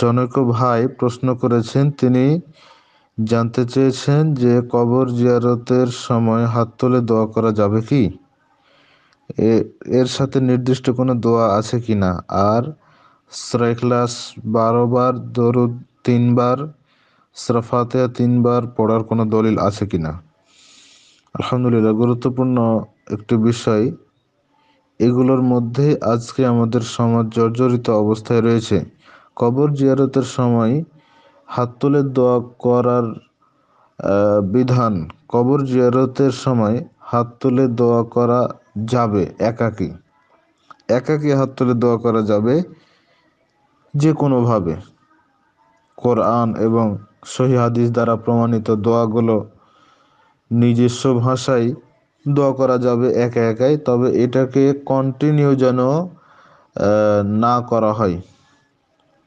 জনৈক ভাই প্রশ্ন করেছেন তিনি জানতে চেয়েছেন যে কবর জিয়ারতের সময় হাত তুলে দোয়া করা যাবে কি এর সাথে নির্দিষ্ট কোনো দোয়া আছে কি না আর স্রাইখলাস বারোবার দরুদ তিনবার সরফাতে তিনবার পড়ার কোনো দলিল আছে কি না আলহামদুলিল্লাহ গুরুত্বপূর্ণ একটি বিষয় এগুলোর মধ্যে আজকে আমাদের সমাজ জর্জরিত অবস্থায় রয়েছে কবর জিয়ারতের সময় হাত তুলে দোয়া করার বিধান কবর জিয়ারতের সময় হাত তুলে দোয়া করা যাবে একাকী একাকী হাত তুলে দোয়া করা যাবে যে কোনোভাবে কোরআন এবং সহি হাদিস দ্বারা প্রমাণিত দোয়াগুলো নিজস্ব ভাষায় দোয়া করা যাবে একা একাই তবে এটাকে কন্টিনিউ যেন না করা হয়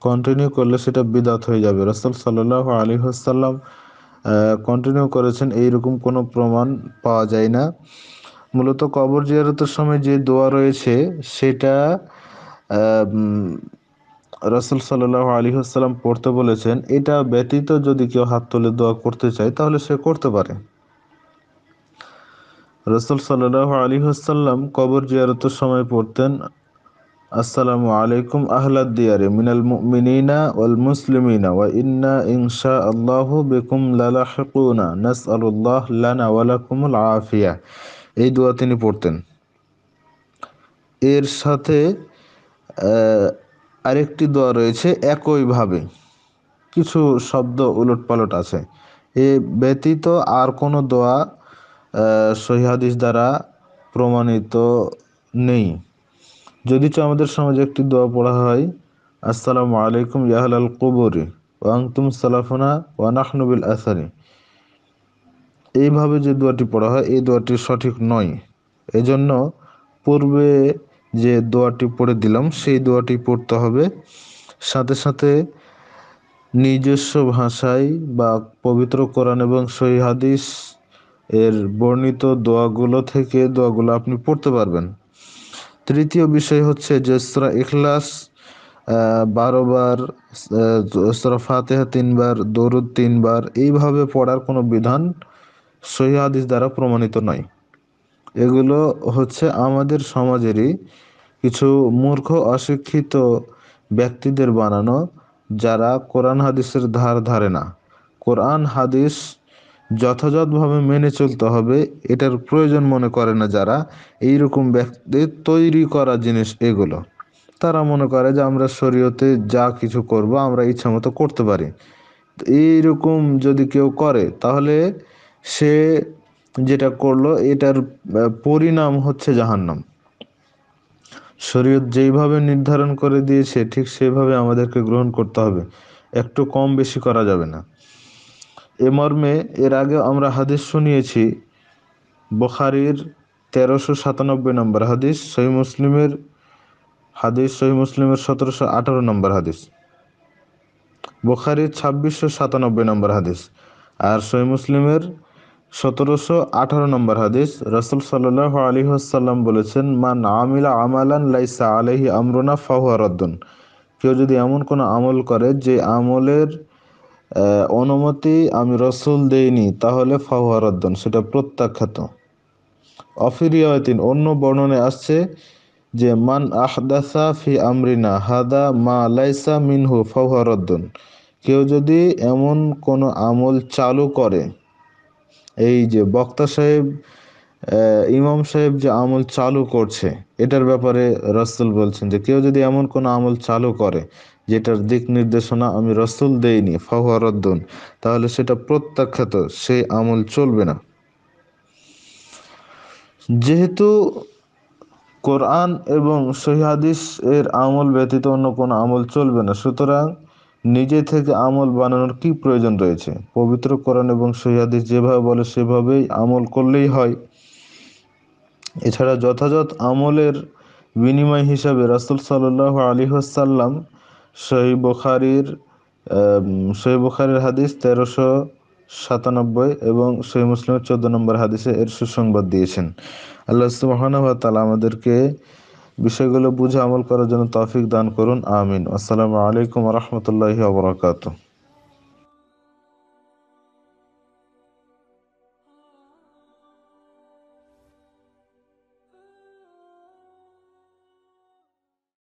কন্টিনিউ করলে সেটা বিদাত হয়ে যাবে রসুল সাল্লাহ আলী হাসাল্লাম কন্টিনিউ করেছেন এইরকম কোনো প্রমাণ পাওয়া যায় না মূলত কবর জিয়ারতের সময় যে দোয়া রয়েছে সেটা রসুল সাল্লাহ আলী হাসাল্লাম পড়তে বলেছেন এটা ব্যতীত যদি কেউ হাত তুলে দোয়া করতে চায় তাহলে সে করতে পারে রসুল সাল্লাহ আলী হাসাল্লাম কবর জিয়ারতের সময় পড়তেন আসসালামু আলাইকুম আহলাদ দিয়ারে মিনাল মুমিনিনা ওয়াল মুসলিমিনা ওয়া ইন্না ইনশা আল্লাহু বিকুম লালাহিকুনা নাসআলুল্লাহ লানা ওয়া লাকুমুল আফিয়া এই দোয়া তিনি পড়তেন এর সাথে আরেকটি দোয়া রয়েছে একইভাবে কিছু শব্দ উলটপালট আছে এ ব্যতীত আর কোনো দোয়া সহিহাদিস দ্বারা প্রমাণিত নেই যদি চ আমাদের সমাজে একটি দোয়া পড়া হয় আসসালামু আলাইকুম ইয়াহাল কবরি ওয়াংতুম সালাফনা ওয়ানাহনবিল আসারি এইভাবে যে দোয়াটি পড়া হয় এই দোয়াটি সঠিক নয় এজন্য পূর্বে যে দোয়াটি পড়ে দিলাম সেই দোয়াটি পড়তে হবে সাথে সাথে নিজস্ব ভাষায় বা পবিত্র কোরআন এবং সহি হাদিস এর বর্ণিত দোয়াগুলো থেকে দোয়াগুলো আপনি পড়তে পারবেন তৃতীয় বিষয় হচ্ছে যে সুরা ইখলাস বারোবার সুরা ফাতেহা তিনবার দরুদ তিনবার এইভাবে পড়ার কোনো বিধান সহি হাদিস দ্বারা প্রমাণিত নয় এগুলো হচ্ছে আমাদের সমাজেরই কিছু মূর্খ অশিক্ষিত ব্যক্তিদের বানানো যারা কোরআন হাদিসের ধার ধারে না কোরআন হাদিস যথাযথভাবে মেনে চলতে হবে এটার প্রয়োজন মনে করে না যারা এই রকম ব্যক্তি তৈরি করা জিনিস এগুলো তারা মনে করে যে আমরা শরীয়তে যা কিছু করব আমরা ইচ্ছা মতো করতে পারি এইরকম যদি কেউ করে তাহলে সে যেটা করলো এটার পরিণাম হচ্ছে জাহান্নাম শরীয়ত যেইভাবে নির্ধারণ করে দিয়েছে ঠিক সেভাবে আমাদেরকে গ্রহণ করতে হবে একটু কম বেশি করা যাবে না এ মর্মে এর আগে আমরা হাদিস শুনিয়েছি বখারির তেরোশো সাতানব্বই নম্বর হাদিস সহি মুসলিমের হাদিস সহি মুসলিমের সতেরোশো আঠারো নম্বর হাদিস বখারির ছাব্বিশশো সাতানব্বই নম্বর হাদিস আর সহি মুসলিমের সতেরোশো আঠারো নম্বর হাদিস রসুল সাল্লাহ আলী আসাল্লাম বলেছেন মান আমিলা আমালান লাইসা আলহি আমরুনা ফাহুয়া রদ্দন কেউ যদি এমন কোনো আমল করে যে আমলের অনুমতি আমি রসুল দেইনি তাহলে ফাহুয়ারদ্দন সেটা প্রত্যাখ্যাত অফিরিয়তিন অন্য বর্ণনে আসছে যে মান আহদাসা ফি আমরিনা হাদা মা লাইসা মিনহু ফাহুয়ারদ্দন কেউ যদি এমন কোনো আমল চালু করে এই যে বক্তা সাহেব ইমাম সাহেব যে আমল চালু করছে এটার ব্যাপারে রসুল বলছেন যে কেউ যদি এমন কোনো আমল চালু করে যেটার দিক নির্দেশনা আমি রসুল দেইনি ফাহুয়ারদ্দন তাহলে সেটা প্রত্যাখ্যাত সেই আমল চলবে না যেহেতু কোরআন এবং সহিহাদিস এর আমল ব্যতীত অন্য কোনো আমল চলবে না সুতরাং নিজে থেকে আমল বানানোর কি প্রয়োজন রয়েছে পবিত্র কোরআন এবং সহিহাদিস যেভাবে বলে সেভাবেই আমল করলেই হয় এছাড়া যথাযথ আমলের বিনিময় হিসাবে রাসুল সাল্লাহ আলী হাসাল্লাম সহি বুখারির সহি বুখারির হাদিস তেরোশো সাতানব্বই এবং সহি মুসলিমের চোদ্দ নম্বর হাদিসে এর সুসংবাদ দিয়েছেন আল্লাহ তালা আমাদেরকে বিষয়গুলো বুঝে আমল করার জন্য তৌফিক দান করুন আমিন আসসালামু আলাইকুম রহমতুল্লাহি আবরাকাতু